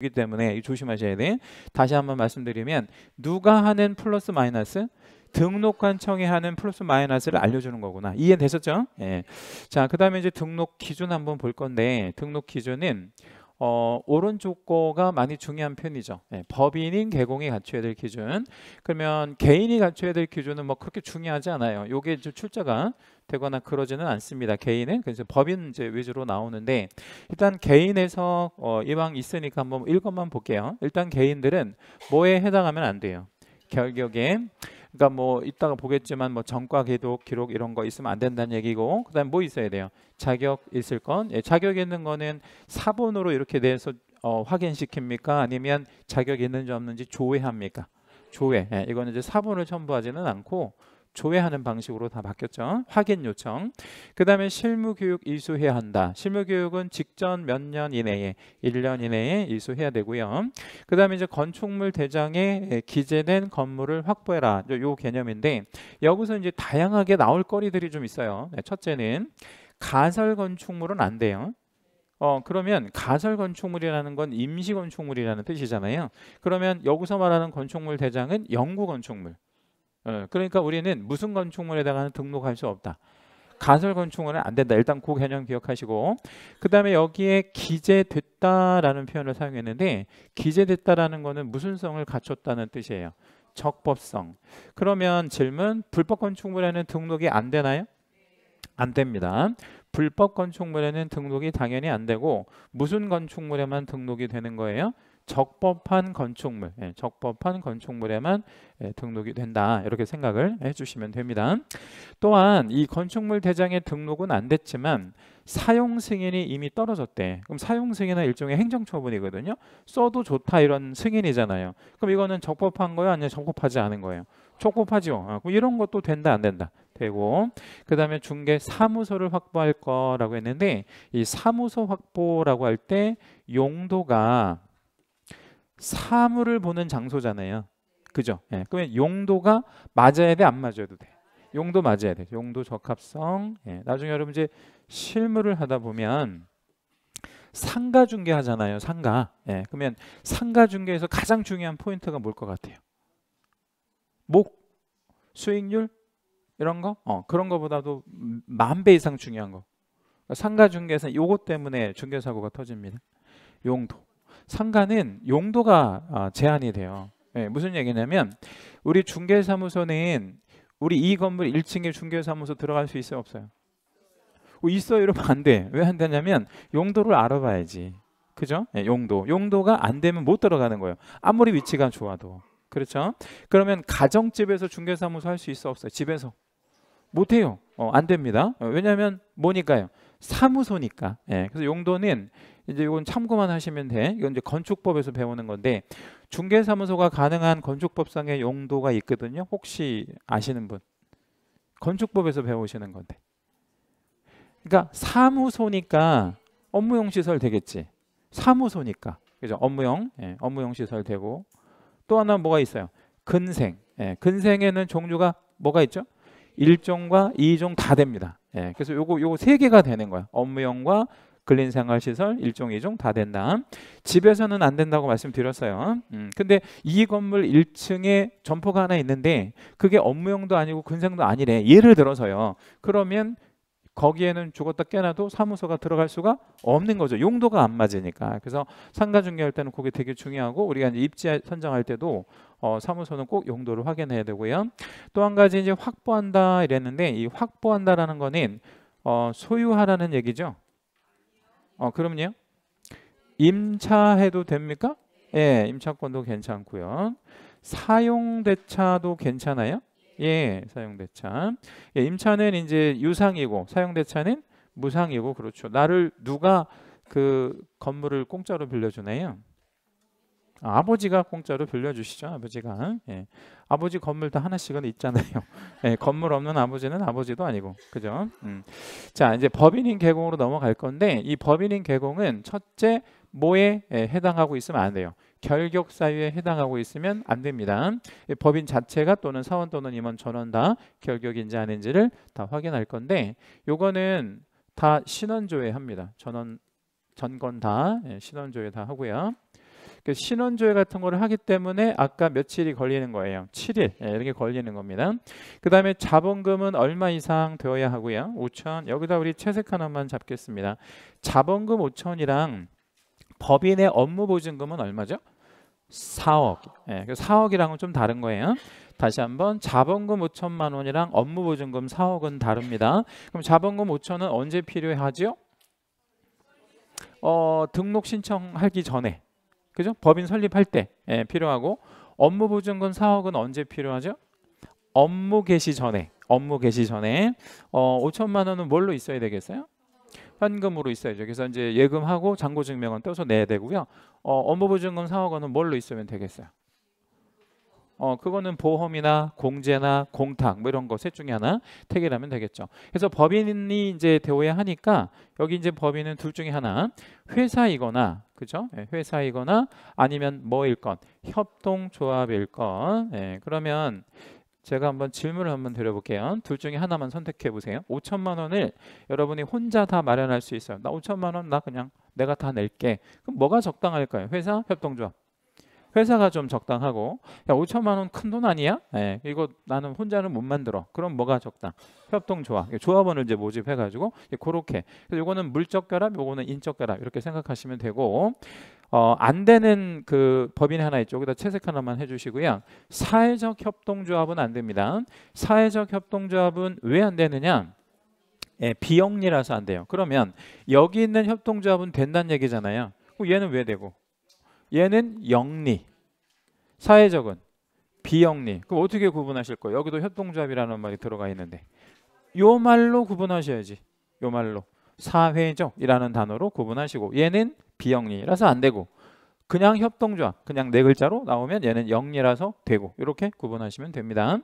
이기 때문에 조심하셔야 돼. 다시 한번 말씀드리면 누가 하는 플러스 마이너스 등록한 청이 하는 플러스 마이너스를 알려주는 거구나. 이해되셨죠? 예. 자, 그다음에 이제 등록 기준 한번 볼 건데 등록 기준은 어, 오른쪽 거가 많이 중요한 편이죠. 예, 법인인 개공이 갖춰야 될 기준. 그러면 개인이 갖춰야 될 기준은 뭐 그렇게 중요하지 않아요. 요게 이제 출자가 되거나 그러지는 않습니다. 개인은 그래서 법인 이제 위주로 나오는데 일단 개인에서 어, 이왕 있으니까 한번 1것만 볼게요. 일단 개인들은 뭐에 해당하면 안 돼요. 결격에 그러니까 뭐 이따가 보겠지만 뭐 전과 기록 기록 이런 거 있으면 안 된다는 얘기고 그다음에 뭐 있어야 돼요. 자격 있을 건 예, 자격 있는 거는 사본으로 이렇게 내서 어, 확인시킵니까? 아니면 자격 있는지 없는지 조회합니까? 조회. 예, 이거는 이제 사본을 첨부하지는 않고 조회하는 방식으로 다 바뀌었죠. 확인 요청. 그 다음에 실무교육 이수해야 한다. 실무교육은 직전 몇 년 이내에 1년 이내에 이수해야 되고요. 그 다음에 이제 건축물 대장에 기재된 건물을 확보해라. 요 개념인데 여기서 이제 다양하게 나올 거리들이 좀 있어요. 네, 첫째는 가설 건축물은 안 돼요. 어 그러면 가설 건축물이라는 건 임시 건축물이라는 뜻이잖아요. 그러면 여기서 말하는 건축물 대장은 영구 건축물. 예, 그러니까 우리는 무슨 건축물에다가는 등록할 수 없다. 가설 건축물은 안 된다. 일단 그 개념 기억하시고 그 다음에 여기에 기재됐다라는 표현을 사용했는데 기재됐다라는 거는 무슨 성을 갖췄다는 뜻이에요. 적법성. 그러면 질문 불법 건축물에는 등록이 안 되나요? 안 됩니다. 불법 건축물에는 등록이 당연히 안 되고 무슨 건축물에만 등록이 되는 거예요? 적법한 건축물, 예, 적법한 건축물에만 예, 등록이 된다 이렇게 생각을 해주시면 됩니다. 또한 이 건축물 대장의 등록은 안 됐지만 사용 승인이 이미 떨어졌대. 그럼 사용 승인은 일종의 행정 처분이거든요. 써도 좋다 이런 승인이잖아요. 그럼 이거는 적법한 거예요, 아니면 적법하지 않은 거예요? 적법하죠. 아, 그럼 이런 것도 된다 안 된다. 되고 그 다음에 중개 사무소를 확보할 거라고 했는데 이 사무소 확보라고 할 때 용도가 사물을 보는 장소잖아요. 그죠? 예. 그러면 용도가 맞아야 돼, 안맞아도 돼. 용도 맞아야 돼. 용도 적합성. 예. 나중에 여러분 이제 실무를 하다 보면 상가 중개 하잖아요. 상가. 예. 그러면 상가 중개에서 가장 중요한 포인트가 뭘 것 같아요? 목, 수익률 이런 거? 어, 그런 거보다도 만 배 이상 중요한 거. 그러니까 상가 중개에서 요것 때문에 중개 사고가 터집니다. 용도. 상가는 용도가 아, 제한이 돼요. 네, 무슨 얘기냐면 우리 중개사무소는 우리 이 건물 1층에 중개사무소 들어갈 수 있어요 없어요? 어, 있어요 이러면 안 돼. 왜 안 되냐면 용도를 알아봐야지. 그죠? 네, 용도. 용도가 안 되면 못 들어가는 거예요. 아무리 위치가 좋아도. 그렇죠? 그러면 가정집에서 중개사무소 할 수 있어 없어요? 집에서. 못 해요. 어, 안 됩니다. 어, 왜냐하면 뭐니까요? 사무소니까. 예, 그래서 용도는 이제 이건 참고만 하시면 돼. 이건 이제 건축법에서 배우는 건데 중개사무소가 가능한 건축법상의 용도가 있거든요. 혹시 아시는 분? 건축법에서 배우시는 건데. 그러니까 사무소니까 업무용 시설 되겠지. 사무소니까. 그죠? 업무용, 예, 업무용 시설 되고 또 하나 뭐가 있어요? 근생. 예, 근생에는 종류가 뭐가 있죠? 1종과 2종 다 됩니다. 예, 그래서 요거 요거 세 개가 되는 거야. 업무용과 근린생활시설 일종이종다 된다. 집에서는 안 된다고 말씀드렸어요. 음, 근데 이 건물 1층에 점포가 하나 있는데 그게 업무용도 아니고 근생도 아니래. 예를 들어서요. 그러면 거기에는 죽었다 깨나도 사무소가 들어갈 수가 없는 거죠. 용도가 안 맞으니까. 그래서 상가 중개할 때는 그게 되게 중요하고 우리가 이제 입지 선정할 때도 어, 사무소는 꼭 용도를 확인해야 되고요. 또 한 가지 이제 확보한다 이랬는데 이 확보한다라는 거는 어, 소유하라는 얘기죠. 어, 그럼요. 임차해도 됩니까? 예, 임차권도 괜찮고요. 사용대차도 괜찮아요? 예, 사용대차. 예, 임차는 이제 유상이고 사용대차는 무상이고 그렇죠. 나를 누가 그 건물을 공짜로 빌려주나요? 아, 버지가 공짜로 빌려주시죠 아버지가 예. 아버지 건물 다 하나씩은 있잖아요 예, 건물 없는 아버지는 아버지도 아니고 그죠 음. 자 이제 법인인 개공으로 넘어갈 건데 이 법인인 개공은 첫째 뭐에 예, 해당하고 있으면 안 돼요 결격 사유에 해당하고 있으면 안 됩니다. 법인 자체가 또는 사원 또는 임원 전원 다 결격인지 아닌지를 다 확인할 건데 요거는 다 신원조회 합니다. 전원 전건 다 예, 신원조회 다 하고요. 그 신원조회 같은 거를 하기 때문에 아까 며칠이 걸리는 거예요. 7일 예, 이렇게 걸리는 겁니다. 그 다음에 자본금은 얼마 이상 되어야 하고요. 5천 여기다 우리 채색 하나만 잡겠습니다. 자본금 5천이랑 법인의 업무 보증금은 얼마죠? 4억. 예, 4억이랑은 그 좀 다른 거예요. 다시 한번 자본금 5천만 원이랑 업무 보증금 4억은 다릅니다. 그럼 자본금 5천은 언제 필요하죠 어, 등록 신청하기 전에 그죠? 법인 설립할 때 예, 필요하고 업무 보증금 4억은 언제 필요하죠? 업무 개시 전에 업무 개시 전에 어, 5천만 원은 뭘로 있어야 되겠어요? 현금으로 있어야죠. 그래서 이제 예금하고 잔고증명은 떠서 내야 되고요. 어, 업무보증금 4억 원은 뭘로 있으면 되겠어요? 어, 그거는 보험이나 공제나 공탁 뭐 이런 거 셋 중에 하나 택이라면 되겠죠. 그래서 법인이 이제 되어야 하니까 여기 이제 법인은 둘 중에 하나 회사이거나 그죠? 예, 회사이거나 아니면 뭐일 건 협동조합일 건 예, 그러면 제가 한번 질문을 한번 드려볼게요. 둘 중에 하나만 선택해 보세요. 5천만 원을 여러분이 혼자 다 마련할 수 있어요. 나 5천만 원 나 그냥 내가 다 낼게. 그럼 뭐가 적당할까요? 회사 협동조합. 회사가 좀 적당하고 야 5천만 원 큰 돈 아니야? 예, 이거 나는 혼자는 못 만들어. 그럼 뭐가 적당? 협동 조합. 조합원을 이제 모집해 가지고 그렇게. 그래서 요거는 물적 결합, 요거는 인적 결합 이렇게 생각하시면 되고 어, 안 되는 그 법인 하나 있죠. 여기다 채색 하나만 해주시고요. 사회적 협동조합은 안 됩니다. 사회적 협동조합은 왜 안 되느냐? 예, 비영리라서 안 돼요. 그러면 여기 있는 협동조합은 된다는 얘기잖아요. 얘는 왜 되고? 얘는 영리. 사회적은 비영리. 그럼 어떻게 구분하실 거예요? 여기도 협동조합이라는 말이 들어가 있는데 요 말로 구분하셔야지. 요 말로 사회적이라는 단어로 구분하시고 얘는 비영리라서 안 되고 그냥 협동조합 그냥 네 글자로 나오면 얘는 영리라서 되고 이렇게 구분하시면 됩니다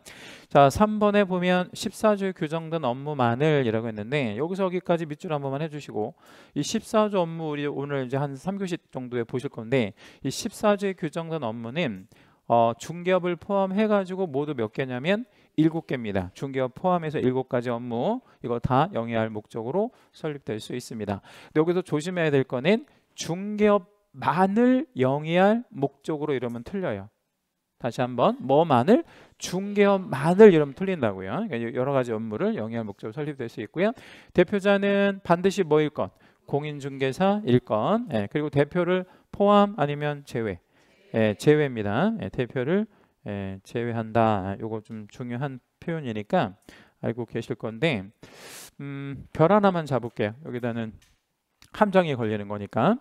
자 3번에 보면 14주 조 규정된 업무만을 이라고 했는데 여기서 여기까지 밑줄 한 번만 해주시고 이1 4조 업무 우리 오늘 이제 한 3교시 정도에 보실 건데 이1 4조에 규정된 업무는 어, 중개업을 포함해 가지고 모두 몇 개냐면 7 개입니다. 중개업 포함해서 7 가지 업무 이거 다 영위할 목적으로 설립될 수 있습니다. 여기서 조심해야 될 거는 중개업 만을 영위할 목적으로 이러면 틀려요. 다시 한번 뭐만을 중개업만을 이러면 틀린다고요. 그러니까 여러 가지 업무를 영위할 목적으로 설립될 수 있고요. 대표자는 반드시 뭐일 건 공인중개사 일건 예, 그리고 대표를 포함 아니면 제외 예, 제외입니다. 예, 대표를 예, 제외한다. 요거 좀 중요한 표현이니까 알고 계실 건데 음, 별 하나만 잡을게요. 여기다는 함정이 걸리는 거니까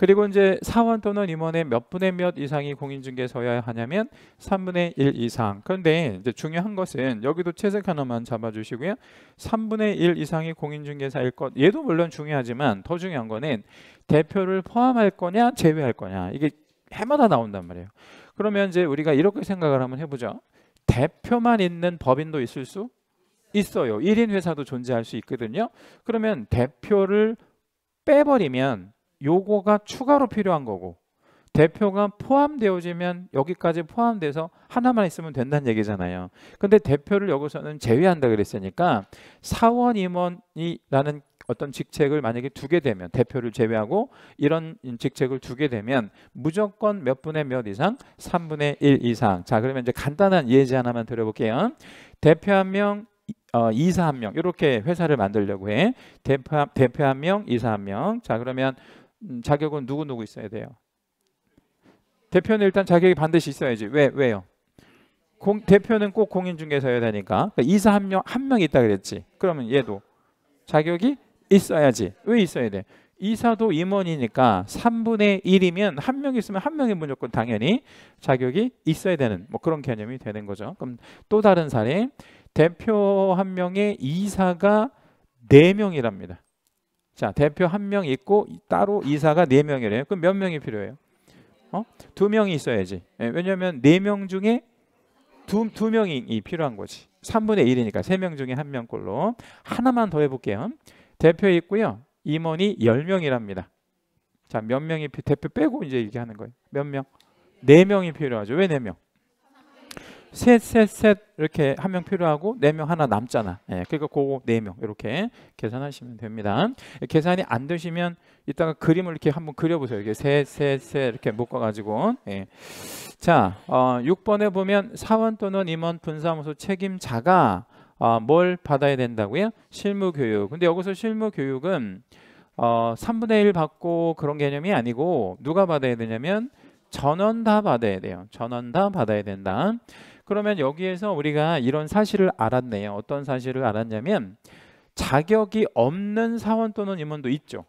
그리고 이제 사원 또는 임원의 몇 분의 몇 이상이 공인중개서여야 하냐면 3분의 1 이상. 그런데 이제 중요한 것은 여기도 채색 하나만 잡아주시고요. 3분의 1 이상이 공인중개사일 것. 얘도 물론 중요하지만 더 중요한 거는 대표를 포함할 거냐 제외할 거냐. 이게 해마다 나온단 말이에요. 그러면 이제 우리가 이렇게 생각을 한번 해보죠. 대표만 있는 법인도 있을 수 있어요. 1인 회사도 존재할 수 있거든요. 그러면 대표를 빼버리면 요거가 추가로 필요한 거고 대표가 포함되어지면 여기까지 포함돼서 하나만 있으면 된다는 얘기잖아요. 근데 대표를 여기서는 제외한다 그랬으니까 사원 임원이라는 어떤 직책을 만약에 두게 되면 대표를 제외하고 이런 직책을 두게 되면 무조건 몇 분의 몇 이상 3분의 1 이상 자 그러면 이제 간단한 예제 하나만 드려볼게요 대표 한명 어, 이사 한 명 이렇게 회사를 만들려고 해 대표, 대표 한 명, 이사 한 명. 자 그러면 음, 자격은 누구 누구 있어야 돼요. 대표는 일단 자격이 반드시 있어야지. 왜 왜요? 공, 대표는 꼭 공인중개사여야 되니까 그러니까 이사 한명한명 있다 그랬지. 그러면 얘도 자격이 있어야지. 왜 있어야 돼? 이사도 임원이니까 3분의 1이면 한명 있으면 한 명이 무조건 당연히 자격이 있어야 되는 뭐 그런 개념이 되는 거죠. 그럼 또 다른 사례 대표 한 명의 이사가 4명이랍니다. 자 대표 한 명 있고 따로 이사가 네 명이래요. 그럼 몇 명이 필요해요? 어? 두 명이 있어야지. 예, 네, 왜냐하면 네 명 중에 두, 두 명이 필요한 거지. 3분의 1이니까 세 명 중에 한명꼴로 하나만 더 해볼게요. 대표 있고요. 임원이 10명이랍니다. 자, 몇 명이 대표 빼고 이제 얘기하는 거예요. 몇 명? 네명이 필요하죠. 왜네명 셋, 셋, 셋 이렇게 한 명 필요하고 네 명 하나 남잖아. 예, 그러니까 그거 네명 이렇게 계산하시면 됩니다. 계산이 안 되시면 이따가 그림을 이렇게 한번 그려보세요. 이게 셋, 셋, 셋 이렇게 묶어가지고. 예. 자, 어, 6번에 보면 사원 또는 임원 분사무소 책임자가 어, 뭘 받아야 된다고요? 실무 교육. 근데 여기서 실무 교육은 어, 3분의 1 받고 그런 개념이 아니고 누가 받아야 되냐면 전원 다 받아야 돼요. 전원 다 받아야 된다. 그러면 여기에서 우리가 이런 사실을 알았네요. 어떤 사실을 알았냐면 자격이 없는 사원 또는 임원도 있죠.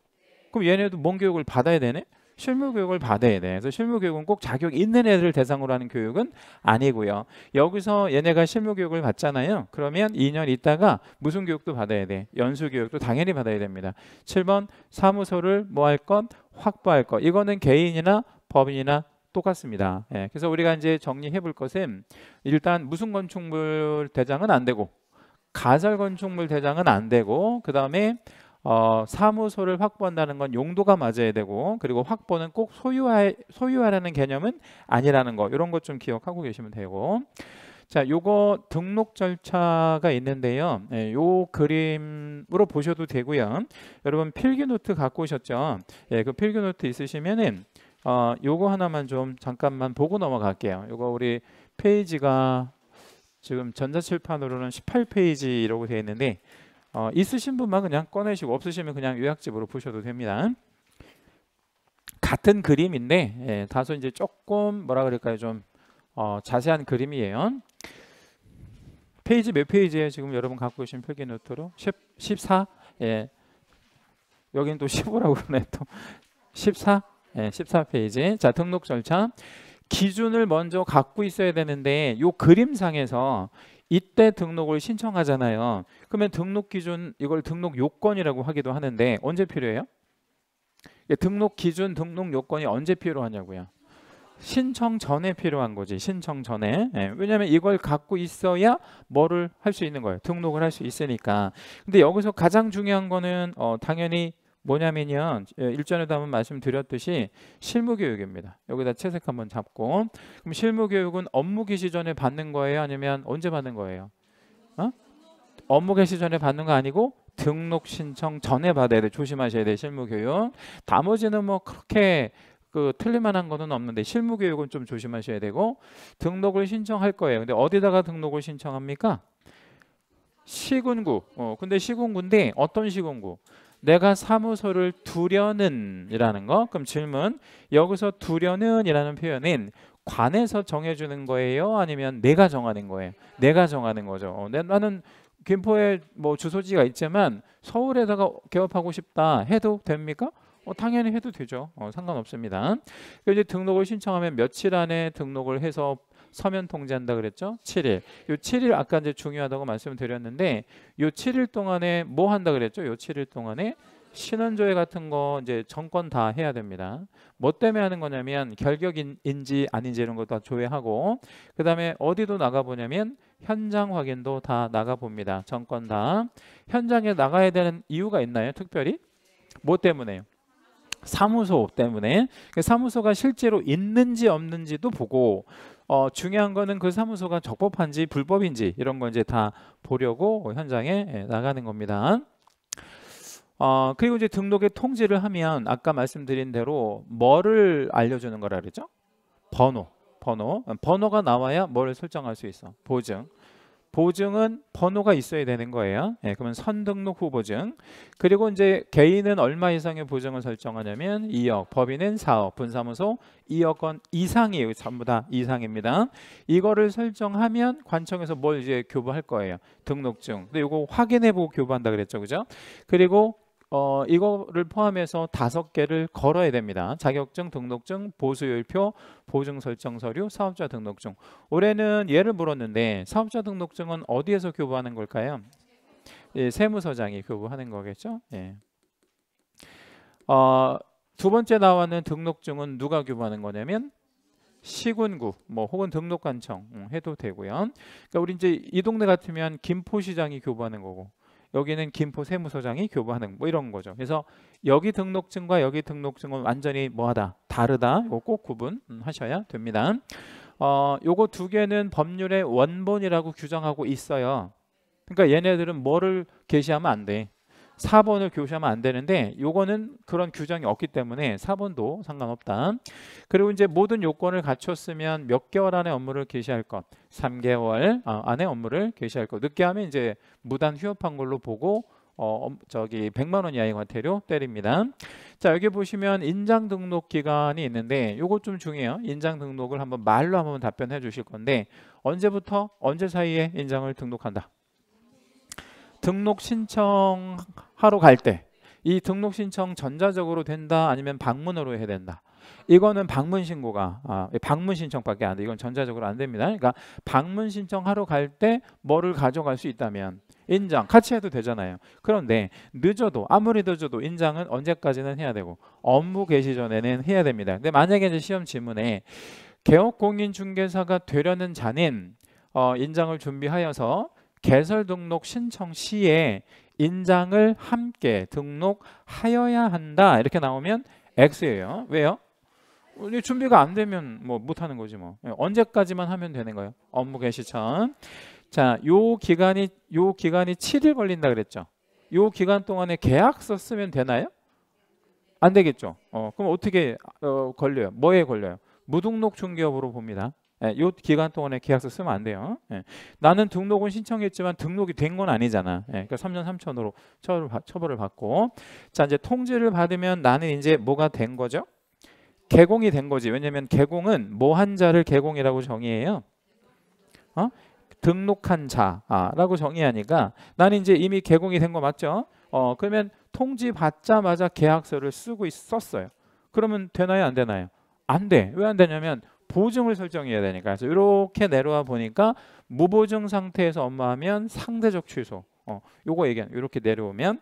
그럼 얘네도 뭔 교육을 받아야 되네? 실무 교육을 받아야 돼. 그래서 실무 교육은 꼭 자격 있는 애들을 대상으로 하는 교육은 아니고요. 여기서 얘네가 실무 교육을 받잖아요. 그러면 2년 있다가 무슨 교육도 받아야 돼. 연수 교육도 당연히 받아야 됩니다. 7번 사무소를 뭐 할 건 확보할 것. 이거는 개인이나 법인이나 똑같습니다. 예, 그래서 우리가 이제 정리해 볼 것은 일단 무슨 건축물 대장은 안 되고 가설 건축물 대장은 안 되고 그 다음에 어, 사무소를 확보한다는 건 용도가 맞아야 되고 그리고 확보는 꼭 소유하, 소유하라는 개념은 아니라는 거 이런 것 좀 기억하고 계시면 되고 자 요거 등록 절차가 있는데요 예, 요 그림으로 보셔도 되고요 여러분 필기노트 갖고 오셨죠 예, 그 필기노트 있으시면은 어, 요거 하나만 좀 잠깐만 보고 넘어갈게요. 요거 우리 페이지가 지금 전자칠판으로는 18페이지라고 되어 있는데 어, 있으신 분만 그냥 꺼내시고 없으시면 그냥 요약집으로 보셔도 됩니다. 같은 그림인데 예, 다소 이제 조금 뭐라 그럴까요 좀 어, 자세한 그림이에요. 페이지 몇 페이지에 지금 여러분 갖고 계신 필기 노트로 10, 14 예. 여긴 또 15라고 그러네 또14 네, 예, 14페이지. 자, 등록 절차. 기준을 먼저 갖고 있어야 되는데 요 그림상에서 이때 등록을 신청하잖아요. 그러면 등록 기준 이걸 등록 요건이라고 하기도 하는데 언제 필요해요? 등록 기준, 등록 요건이 언제 필요하냐고요. 신청 전에 필요한 거지. 신청 전에. 예, 왜냐하면 이걸 갖고 있어야 뭐를 할 수 있는 거예요. 등록을 할 수 있으니까. 근데 여기서 가장 중요한 거는 어, 당연히 뭐냐면요. 예, 일전에도 한번 말씀드렸듯이 실무교육입니다. 여기다 채색 한번 잡고 그럼 실무교육은 업무 개시 전에 받는 거예요? 아니면 언제 받는 거예요? 어? 업무 개시 전에 받는 거 아니고 등록 신청 전에 받아야 돼. 조심하셔야 돼. 실무교육. 나머지는 뭐 그렇게 그 틀릴만한 거는 없는데 실무교육은 좀 조심하셔야 되고 등록을 신청할 거예요. 근데 어디다가 등록을 신청합니까? 시군구. 어, 근데 시군구인데 어떤 시군구? 내가 사무소를 두려는이라는 거. 그럼 질문. 여기서 두려는이라는 표현은 관에서 정해주는 거예요? 아니면 내가 정하는 거예요? 내가 정하는 거죠. 어, 나는 김포에 뭐 주소지가 있지만 서울에다가 개업하고 싶다 해도 됩니까? 어, 당연히 해도 되죠. 어, 상관없습니다. 이제 등록을 신청하면 며칠 안에 등록을 해서 서면 통제한다 그랬죠? 7일. 요 7일 아까 이제 중요하다고 말씀드렸는데 을요 7일 동안에 뭐 한다 그랬죠? 요 7일 동안에 신원조회 같은 거 이제 정권 다 해야 됩니다. 뭐 때문에 하는 거냐면 결격인지 아닌지 이런 것도 조회하고 그다음에 어디도 나가 보냐면 현장 확인도 다 나가 봅니다. 정권 다 현장에 나가야 되는 이유가 있나요? 특별히 뭐 때문에요? 사무소 때문에 그 사무소가 실제로 있는지 없는지도 보고 어, 중요한 거는 그 사무소가 적법한지 불법인지 이런 거 이제 다 보려고 현장에 예, 나가는 겁니다. 어, 그리고 이제 등록의 통지를 하면 아까 말씀드린 대로 뭐를 알려주는 거라 그랬죠? 번호, 번호, 음, 번호가 나와야 뭐를 설정할 수 있어? 보증. 보증은 번호가 있어야 되는 거예요. 예, 그러면 선등록 후보증. 그리고 이제 개인은 얼마 이상의 보증을 설정하냐면 2억, 법인은 4억, 분사무소 2억 원 이상이에요. 전부 다 이상입니다. 이거를 설정하면 관청에서 뭘 이제 교부할 거예요. 등록증. 근데 이거 확인해보고 교부한다 그랬죠, 그죠? 그리고 어, 이거를 포함해서 다섯 개를 걸어야 됩니다. 자격증, 등록증, 보수율표, 보증 설정 서류, 사업자 등록증. 올해는 예를 물었는데 사업자 등록증은 어디에서 교부하는 걸까요? 예, 세무서장이 교부하는 거겠죠. 예. 어, 두 번째 나와는 등록증은 누가 교부하는 거냐면 시군구 뭐 혹은 등록관청 음, 해도 되고요. 그러니까 우리 이제 이 동네 같으면 김포시장이 교부하는 거고 여기는 김포 세무서장이 교부하는 뭐 이런 거죠. 그래서 여기 등록증과 여기 등록증은 완전히 뭐하다 다르다. 이거 꼭 구분하셔야 음, 됩니다. 어, 요거 두 개는 법률의 원본이라고 규정하고 있어요. 그러니까 얘네들은 뭐를 게시하면 안 돼. 4번을 교시하면 안 되는데 요거는 그런 규정이 없기 때문에 4번도 상관없다. 그리고 이제 모든 요건을 갖췄으면 몇 개월 안에 업무를 개시할 것, 3개월 어, 안에 업무를 개시할 것. 늦게 하면 이제 무단 휴업한 걸로 보고 어, 저기 100만 원 이하의 과태료 때립니다. 자 여기 보시면 인장 등록 기간이 있는데 요것좀 중요해요. 인장 등록을 한번 말로 한번 답변해 주실 건데 언제부터 언제 사이에 인장을 등록한다. 등록 신청하러 갈 때 이 등록 신청 전자적으로 된다 아니면 방문으로 해야 된다. 이거는 방문 신고가 아, 예, 방문 신청밖에 안 돼. 이건 전자적으로 안 됩니다. 그러니까 방문 신청하러 갈 때 뭐를 가져갈 수 있다면 인장 같이 해도 되잖아요. 그런데 늦어도 아무리 늦어도 인장은 언제까지는 해야 되고 업무 개시 전에는 해야 됩니다. 근데 만약에 이제 시험 질문에 개업공인중개사가 되려는 자는 어, 인장을 준비하여서 개설 등록 신청 시에 인장을 함께 등록하여야 한다 이렇게 나오면 X예요. 왜요? 준비가 안 되면 뭐 못하는 거지 뭐 예, 언제까지만 하면 되는 거예요? 업무 개시 전. 자, 요 기간이 요 기간이 7일 걸린다 그랬죠. 요 기간 동안에 계약서 쓰면 되나요? 안 되겠죠. 어, 그럼 어떻게 어, 걸려요? 뭐에 걸려요? 무등록 중개업으로 봅니다. 예, 요 기간 동안에 계약서 쓰면 안 돼요. 예. 나는 등록은 신청했지만 등록이 된 건 아니잖아. 예, 그러니까 3년 3천으로 처벌, 처벌을 받고 자 이제 통지를 받으면 나는 이제 뭐가 된 거죠? 개공이 된 거지. 왜냐하면 개공은 뭐한 자를 개공이라고 정의해요. 어? 등록한 자라고 정의하니까 나는 이제 이미 개공이 된 거 맞죠? 어 그러면 통지 받자마자 계약서를 쓰고 있었어요. 그러면 되나요? 안 되나요? 안 돼. 왜 안 되냐면 보증을 설정해야 되니까 그래서 이렇게 내려와 보니까 무보증 상태에서 엄마하면 상대적 취소 어, 요거 얘기한 이렇게 내려오면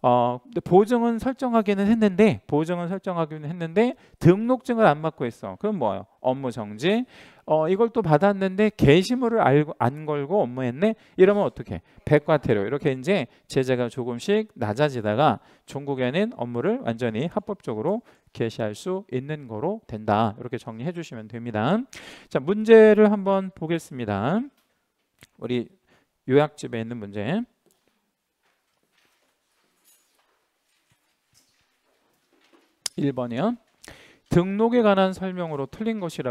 어, 근데 보증은 설정하기는 했는데 보증은 설정하기는 했는데 등록증을 안 받고 있어 그럼 뭐요? 예 업무 정지. 어, 이걸 또 받았는데 게시물을 알고 안 걸고 업무했네. 이러면 어떻게? 백과태료. 이렇게 이제 제재가 조금씩 낮아지다가 종국에는 업무를 완전히 합법적으로 개시할 수 있는 거로 된다. 이렇게 정리해 주시면 됩니다. 자, 문제를 한번 보겠습니다. 우리 요약집에 있는 문제. 1번이요 등록에 관한 설명으로 틀린 것이라고